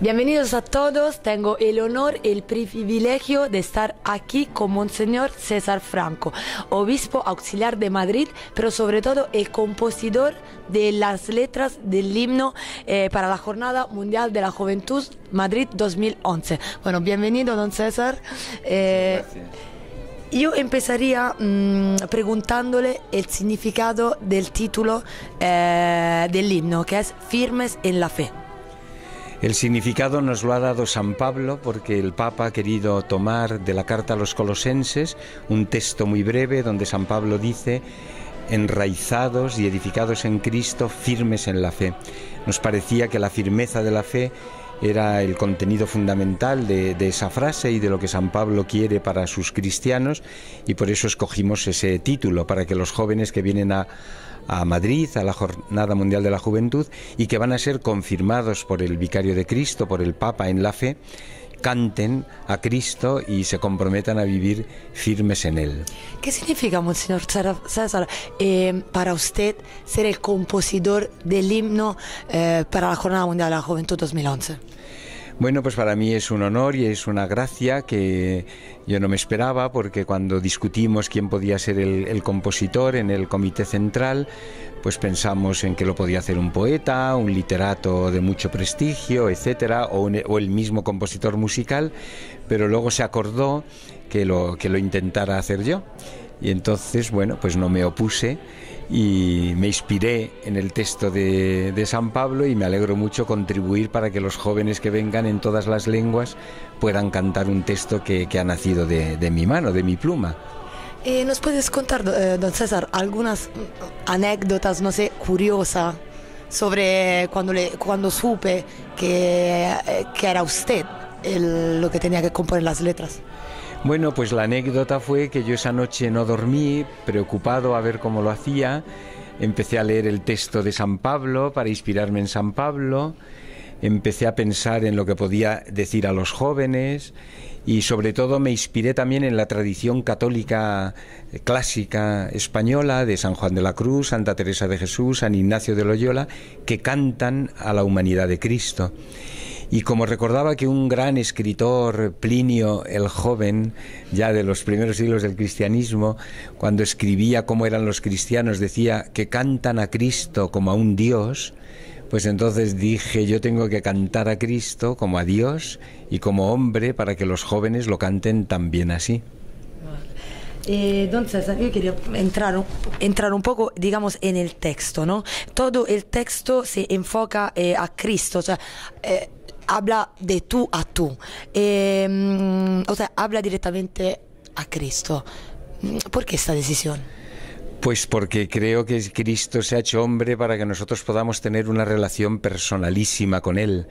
Bienvenidos a todos. Tengo el honor y el privilegio de estar aquí con Monseñor César Franco, obispo auxiliar de Madrid, pero sobre todo el compositor de las letras del himno eh, para la Jornada Mundial de la Juventud Madrid 2011. Bueno, bienvenido, don César. Eh, yo empezaría mm, preguntándole el significado del título eh, del himno, que es Firmes en la Fe. El significado nos lo ha dado San Pablo porque el Papa ha querido tomar de la carta a los colosenses un texto muy breve donde San Pablo dice enraizados y edificados en Cristo, firmes en la fe. Nos parecía que la firmeza de la fe era el contenido fundamental de, esa frase y de lo que San Pablo quiere para sus cristianos y por eso escogimos ese título, para que los jóvenes que vienen a, Madrid, a la Jornada Mundial de la Juventud y que van a ser confirmados por el Vicario de Cristo, por el Papa en la fe, canten a Cristo y se comprometan a vivir firmes en Él. ¿Qué significa, Monseñor César, eh, para usted ser el compositor del himno eh, para la Jornada Mundial de la Juventud 2011? Bueno, pues para mí es un honor y es una gracia que yo no me esperaba porque cuando discutimos quién podía ser el, compositor en el comité central, pues pensamos en que lo podía hacer un poeta, un literato de mucho prestigio, etcétera, o, o el mismo compositor musical, pero luego se acordó que lo, que lo intentara hacer yo. Y entonces, bueno, pues no me opuse y me inspiré en el texto de, San Pablo y me alegro mucho contribuir para que los jóvenes que vengan en todas las lenguas puedan cantar un texto que, ha nacido de, mi mano, de mi pluma. Eh, ¿Nos puedes contar, eh, don César, algunas anécdotas, no sé, curiosas sobre cuando, cuando supe que, eh, que era usted el, lo que tenía que componer las letras? Bueno, pues la anécdota fue que yo esa noche no dormí, preocupado a ver cómo lo hacía. Empecé a leer el texto de San Pablo para inspirarme en San Pablo. Empecé a pensar en lo que podía decir a los jóvenes y sobre todo me inspiré también en la tradición católica clásica española de San Juan de la Cruz, Santa Teresa de Jesús, San Ignacio de Loyola, que cantan a la humanidad de Cristo. Y como recordaba que un gran escritor, Plinio el Joven, ya de los primeros siglos del cristianismo, cuando escribía cómo eran los cristianos, decía que cantan a Cristo como a un Dios, pues entonces dije, yo tengo que cantar a Cristo como a Dios y como hombre para que los jóvenes lo canten también así. Entonces, eh, yo quería entrar, entrar un poco, digamos, en el texto, ¿no? Todo el texto se enfoca eh, a Cristo, o sea, eh, habla de tú a tú, eh, o sea, habla directamente a Cristo. ¿Por qué esta decisión? Pues porque creo que Cristo se ha hecho hombre para que nosotros podamos tener una relación personalísima con Él.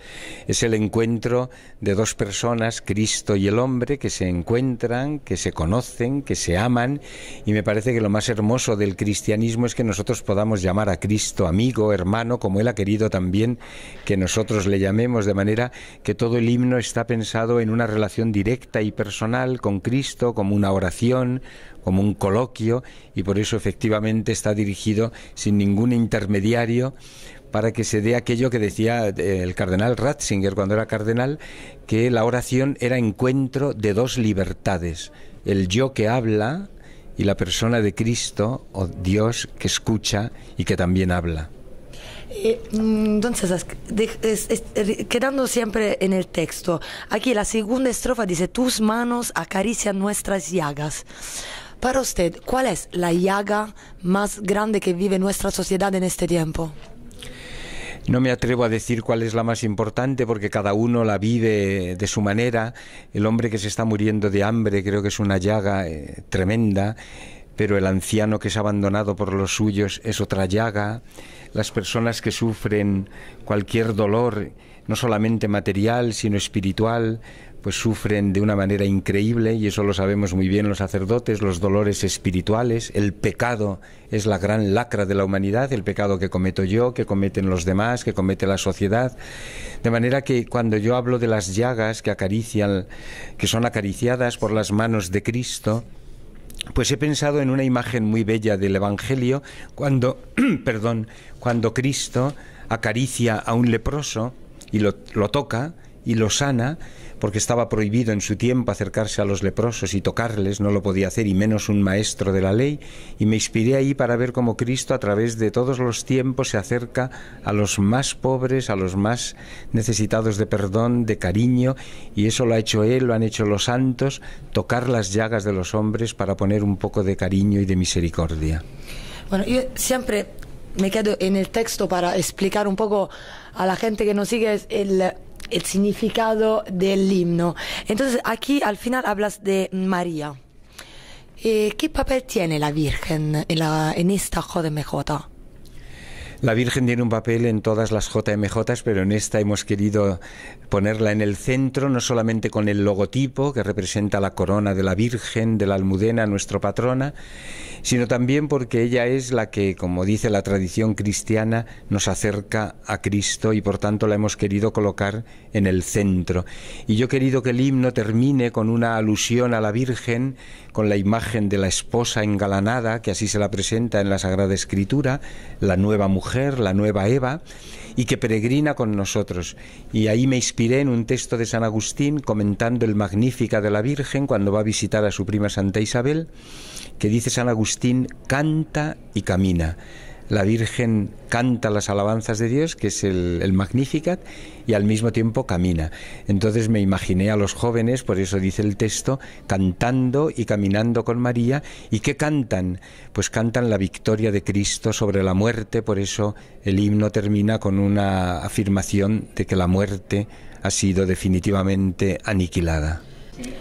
Es el encuentro de dos personas, Cristo y el hombre, que se encuentran, que se conocen, que se aman. Y me parece que lo más hermoso del cristianismo es que nosotros podamos llamar a Cristo amigo, hermano, como Él ha querido también que nosotros le llamemos, de manera que todo el himno está pensado en una relación directa y personal con Cristo, como una oración, como un coloquio, y por eso efectivamente efectivamente está dirigido sin ningún intermediario para que se dé aquello que decía eh, el cardenal Ratzinger cuando era cardenal, que la oración era encuentro de dos libertades, el yo que habla y la persona de Cristo o Dios que escucha y que también habla. Entonces, eh, mm, er, quedando siempre en el texto, aquí la segunda estrofa dice, tus manos acarician nuestras llagas. Para usted, ¿cuál es la llaga más grande que vive nuestra sociedad en este tiempo? No me atrevo a decir cuál es la más importante porque cada uno la vive de su manera. El hombre que se está muriendo de hambre creo que es una llaga eh, tremenda, pero el anciano que es abandonado por los suyos es otra llaga. Las personas que sufren cualquier dolor, no solamente material, sino espiritual, pues sufren de una manera increíble y eso lo sabemos muy bien los sacerdotes, los dolores espirituales, el pecado es la gran lacra de la humanidad, el pecado que cometo yo, que cometen los demás, que comete la sociedad. De manera que cuando yo hablo de las llagas que acarician, que son acariciadas por las manos de Cristo, pues he pensado en una imagen muy bella del Evangelio cuando, perdón, cuando Cristo acaricia a un leproso y lo, lo toca y lo sana, porque estaba prohibido en su tiempo acercarse a los leprosos y tocarles, no lo podía hacer, y menos un maestro de la ley, y me inspiré ahí para ver cómo Cristo a través de todos los tiempos se acerca a los más pobres, a los más necesitados de perdón, de cariño, y eso lo ha hecho Él, lo han hecho los santos, tocar las llagas de los hombres para poner un poco de cariño y de misericordia. Bueno, yo siempre me quedo en el texto para explicar un poco a la gente que nos sigue el el significado del himno. Entonces aquí al final hablas de María. Eh, ¿Qué papel tiene la Virgen en, la, en esta JMJ? La Virgen tiene un papel en todas las JMJ, pero en esta hemos querido ponerla en el centro, no solamente con el logotipo que representa la corona de la Virgen, de la Almudena, nuestra patrona, sino también porque ella es la que, como dice la tradición cristiana, nos acerca a Cristo y por tanto la hemos querido colocar en el centro. Y yo he querido que el himno termine con una alusión a la Virgen, con la imagen de la esposa engalanada, que así se la presenta en la Sagrada Escritura, la nueva mujer la nueva Eva, y que peregrina con nosotros. Y ahí me inspiré en un texto de San Agustín comentando el Magnífica de la Virgen cuando va a visitar a su prima Santa Isabel, que dice San Agustín, canta y camina la Virgen canta las alabanzas de Dios, que es el, Magnificat, y al mismo tiempo camina. Entonces me imaginé a los jóvenes, por eso dice el texto, cantando y caminando con María. ¿Y qué cantan? Pues cantan la victoria de Cristo sobre la muerte, por eso el himno termina con una afirmación de que la muerte ha sido definitivamente aniquilada.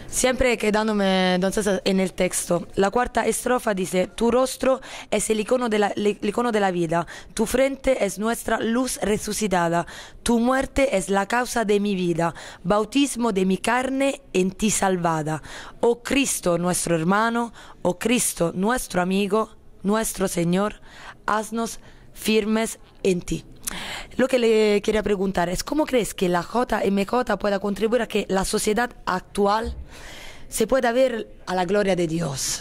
Siempre quedándome entonces, en el texto, la cuarta estrofa dice, tu rostro es el icono, de la, el icono de la vida, tu frente es nuestra luz resucitada, tu muerte es la causa de mi vida, bautismo de mi carne en ti salvada. Oh Cristo nuestro hermano, oh Cristo nuestro amigo, nuestro Señor, haznos firmes en ti. Lo que le quería preguntar es, ¿cómo crees que la JMJ pueda contribuir a que la sociedad actual se pueda ver a la gloria de Dios?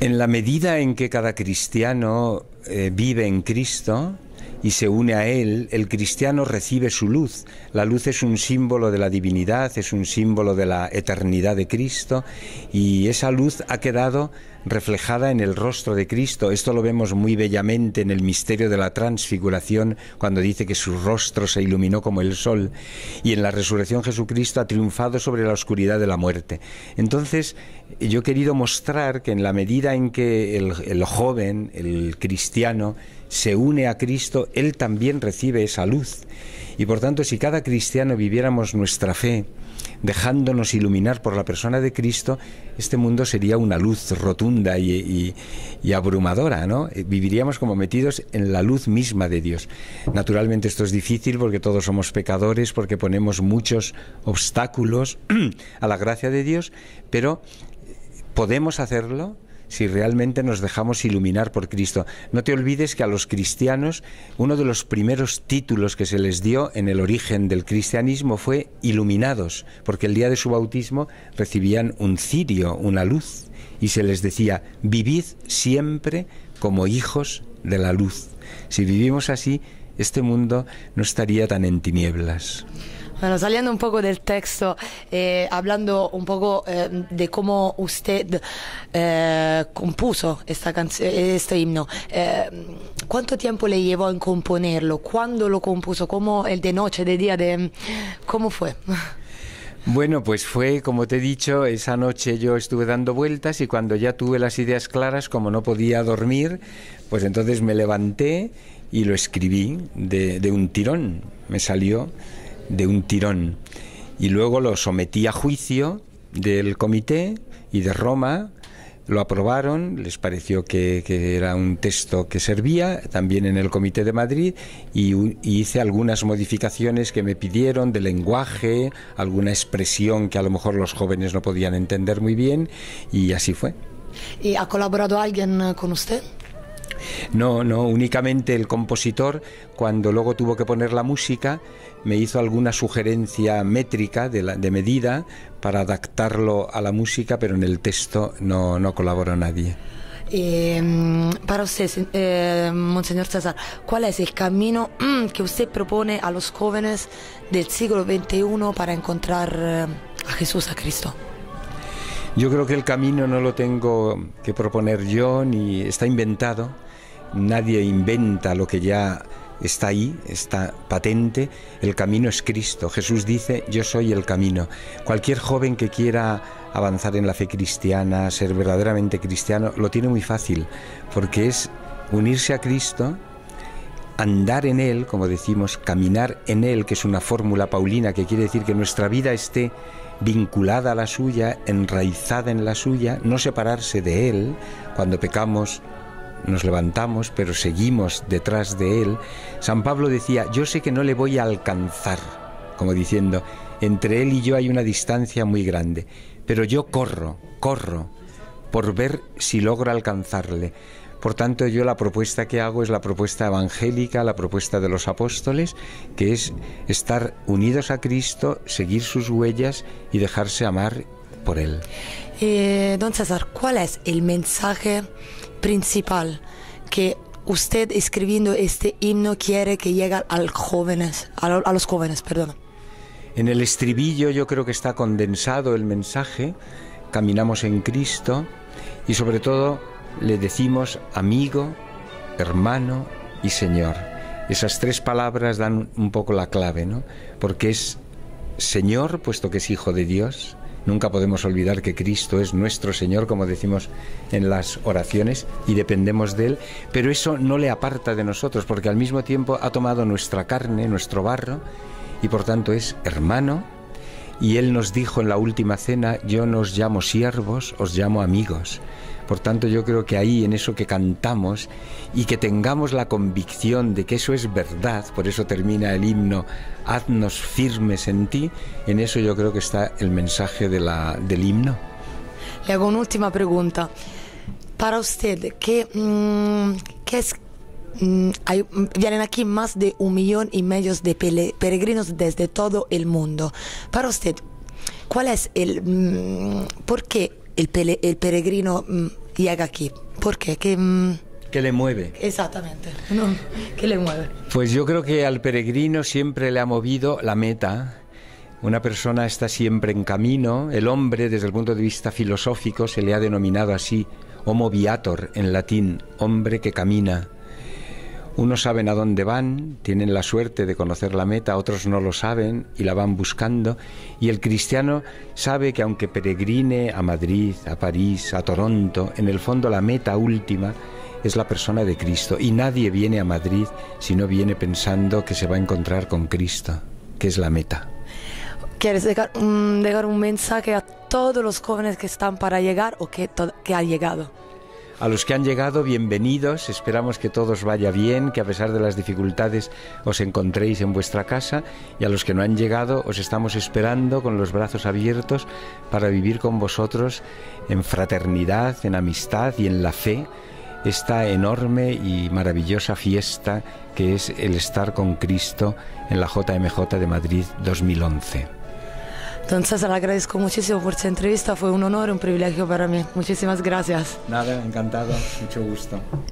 En la medida en que cada cristiano eh, vive en Cristo, y se une a Él, el cristiano recibe su luz. La luz es un símbolo de la divinidad, es un símbolo de la eternidad de Cristo y esa luz ha quedado reflejada en el rostro de Cristo. Esto lo vemos muy bellamente en el misterio de la transfiguración, cuando dice que su rostro se iluminó como el sol, y en la resurrección Jesucristo ha triunfado sobre la oscuridad de la muerte. Entonces, yo he querido mostrar que en la medida en que el, joven, el cristiano, se une a Cristo, Él también recibe esa luz. Y por tanto, si cada cristiano viviéramos nuestra fe, dejándonos iluminar por la persona de Cristo, este mundo sería una luz rotunda y, y, abrumadora, ¿no? Eh, viviríamos como metidos en la luz misma de Dios. Naturalmente esto es difícil porque todos somos pecadores, porque ponemos muchos obstáculos a la gracia de Dios, pero eh, podemos hacerlo si realmente nos dejamos iluminar por Cristo. No te olvides que a los cristianos uno de los primeros títulos que se les dio en el origen del cristianismo fue iluminados, porque el día de su bautismo recibían un cirio, una luz, y se les decía, vivid siempre como hijos de la luz. Si vivimos así, este mundo no estaría tan en tinieblas. Bueno, saliendo un poco del texto, eh, hablando un poco eh, de cómo usted eh, compuso esta este himno, ¿cuánto tiempo le llevó en componerlo? ¿Cuándo lo compuso? ¿Cómo el de noche, de día? De, ¿Cómo fue? Bueno, pues fue, como te he dicho, esa noche yo estuve dando vueltas y cuando ya tuve las ideas claras, como no podía dormir, pues entonces me levanté y lo escribí de un tirón. Me salió de un tirón. Y luego lo sometí a juicio del comité y de Roma. Lo aprobaron, les pareció que, era un texto que servía, también en el Comité de Madrid, y, y hice algunas modificaciones que me pidieron de lenguaje, alguna expresión que a lo mejor los jóvenes no podían entender muy bien, y así fue. ¿Y ha colaborado alguien eh, con usted? No, no, únicamente el compositor, cuando luego tuvo que poner la música, me hizo alguna sugerencia métrica de, la, de medida para adaptarlo a la música, pero en el texto no, no colaboró nadie. Em, para usted, em, Monseñor César, ¿cuál es el camino mm, que usted propone a los jóvenes del siglo XXI para encontrar eh, a Jesús, a Cristo? Yo creo que el camino no lo tengo que proponer yo, ni está inventado. Nadie inventa lo que ya está ahí, está patente, el camino es Cristo. Jesús dice, yo soy el camino. Cualquier joven que quiera avanzar en la fe cristiana, ser verdaderamente cristiano, lo tiene muy fácil, porque es unirse a Cristo, andar en Él, como decimos, caminar en Él, que es una fórmula paulina que quiere decir que nuestra vida esté vinculada a la suya, enraizada en la suya, no separarse de Él. Cuando pecamos nos levantamos, pero seguimos detrás de él, San Pablo decía, yo sé que no le voy a alcanzar, como diciendo, entre él y yo hay una distancia muy grande, pero yo corro, corro, por ver si logro alcanzarle. Por tanto, yo la propuesta que hago es la propuesta evangélica, la propuesta de los apóstoles, que es estar unidos a Cristo, seguir sus huellas y dejarse amar por él. Eh, don César, ¿cuál es el mensaje principal que usted escribiendo este himno quiere que llegue al jóvenes, a, los jóvenes? Perdón. En el estribillo yo creo que está condensado el mensaje, caminamos en Cristo y sobre todo le decimos amigo, hermano y Señor. Esas tres palabras dan un poco la clave, ¿no? Porque es Señor, puesto que es Hijo de Dios, Nunca podemos olvidar que Cristo es nuestro Señor, como decimos en las oraciones, y dependemos de Él, pero eso no le aparta de nosotros, porque al mismo tiempo ha tomado nuestra carne, nuestro barro, y por tanto es hermano, y Él nos dijo en la última cena, yo no os llamo siervos, os llamo amigos. Por tanto, yo creo que ahí, en eso que cantamos, y que tengamos la convicción de que eso es verdad, por eso termina el himno, haznos firmes en ti, en eso yo creo que está el mensaje de la, del himno. Le hago una última pregunta. Para usted, ¿qué, mm, es mm, hay, vienen aquí más de un millón y medio de peregrinos desde todo el mundo. Para usted, ¿cuál es el... Mm, ¿Por qué el, peregrino llega mm, aquí. ¿Por qué? Que, mm, le mueve? Exactamente, no, ¿qué le mueve? Pues yo creo que al peregrino siempre le ha movido la meta. Una persona está siempre en camino. El hombre, desde el punto de vista filosófico, se le ha denominado así homo viator en latín, hombre que camina. Unos saben a dónde van, tienen la suerte de conocer la meta, otros no lo saben y la van buscando. Y el cristiano sabe que aunque peregrine a Madrid, a París, a Toronto, en el fondo la meta última es la persona de Cristo. Y nadie viene a Madrid si no viene pensando que se va a encontrar con Cristo, que es la meta. ¿Quieres dejar, un mensaje a todos los jóvenes que están para llegar o que, que han llegado? A los que han llegado, bienvenidos. Esperamos que todos vaya bien, que a pesar de las dificultades os encontréis en vuestra casa. Y a los que no han llegado, os estamos esperando con los brazos abiertos para vivir con vosotros en fraternidad, en amistad y en la fe esta enorme y maravillosa fiesta que es el estar con Cristo en la JMJ de Madrid 2011. Entonces le agradezco muchísimo por esta entrevista, fue un honor, un privilegio para mí. Muchísimas gracias. Nada, encantado, mucho gusto.